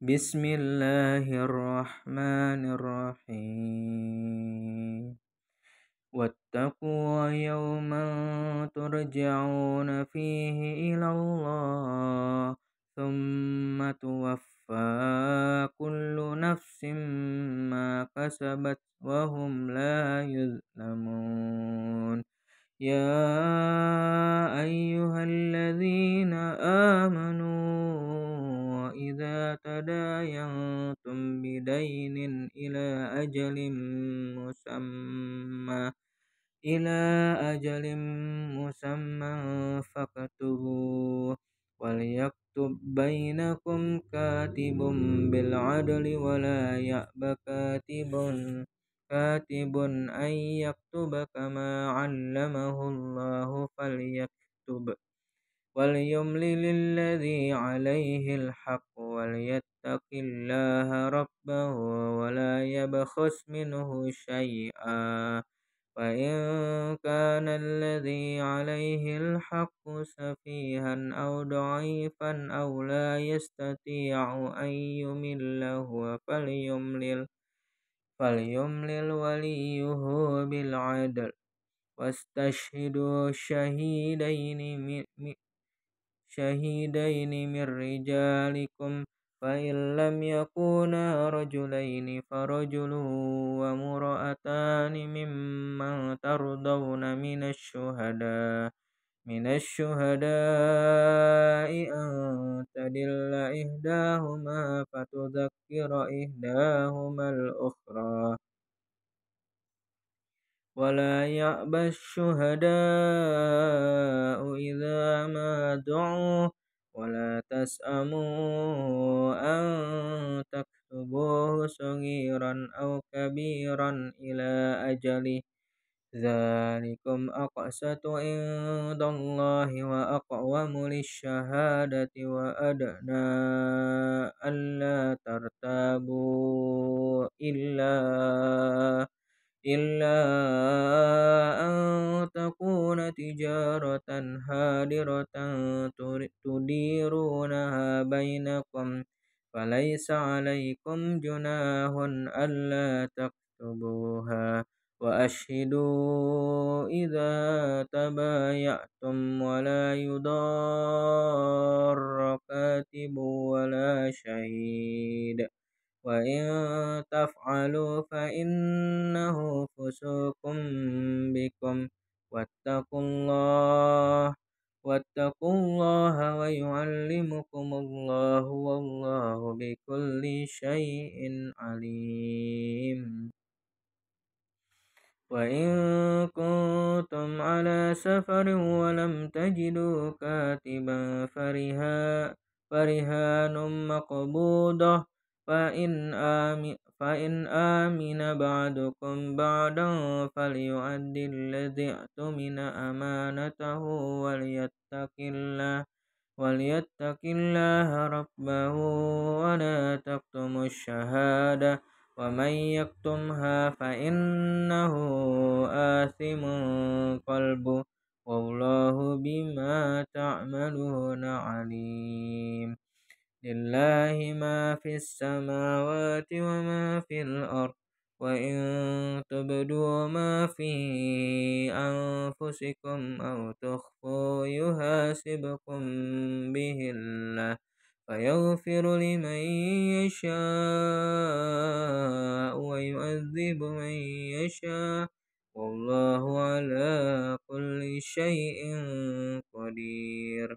بسم الله الرحمن الرحيم واتقوا يوما ترجعون فيه إلى الله ثم توفى كل نفس ما كسبت وهم لا يظلمون يا أيها الذين آمنوا Tada tada yang tum bidainin musamma ilah aja musamma fakatubu wal yakub baynakum katibun bil adli walayak bakatibun katibun ay yakubakama allahul lahufal yakub وليملل الذي عليه الحق وليتق الله ربه ولا يبخس منه شيئا وإن كان الذي عليه الحق سفيها أو ضعيفا أو لا يستطيع أن يمل هو فليملل فليملل وليه بالعدل واستشهدوا شهيدين شهيدين من رجالكم فإن لم يكونا رجلين فرجل وامرأتان ممن ترضون من الشهداء من الشهداء أن تدل إحداهما فتذكر إحداهما الأخرى ولا يأبى الشهداء صغيرا أو كبيرا إلى أجله ذلكم أقسط عند الله وأقوم للشهادة وأدنى ألا ترتابوا إلا إلا أن تكون تجارة هادرة تديرونها بينكم فليس عليكم جناه ألا تكتبوها وأشهدوا إذا تبايعتم ولا يضار كاتب ولا شهيد وإن تفعلوا فإنه فسوق بكم واتقوا الله واتقوا الله ويعلمكم الله والله بكل شيء عليم وإن كنتم على سفر ولم تجدوا كاتبا فرها فرهان مقبوضة فإن آمن, فإن آمن بعدكم بعدا فليؤد الذي اؤتمن أمانته وليتق الله وليتق الله ربه ولا تكتم الشهادة ومن يكتمها فإنه آثم قلبه والله بما تعملون عليم لله ما في السماوات وما في الأرض وإن تبدوا ما في أنفسكم أو تخفوا يحاسبكم به الله فيغفر لمن يشاء ويؤذب من يشاء والله على كل شيء قدير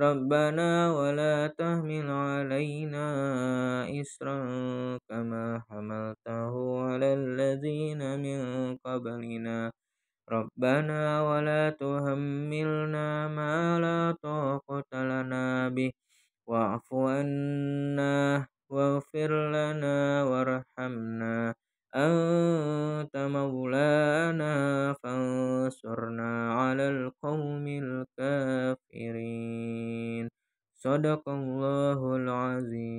ربنا ولا تحمل علينا إسرا كما حملته على الذين من قبلنا ربنا ولا تهملنا ما لا طاقة لنا به واعف عنا واغفر لنا وارحمنا أنت مولانا فانصرنا على صدق الله العظيم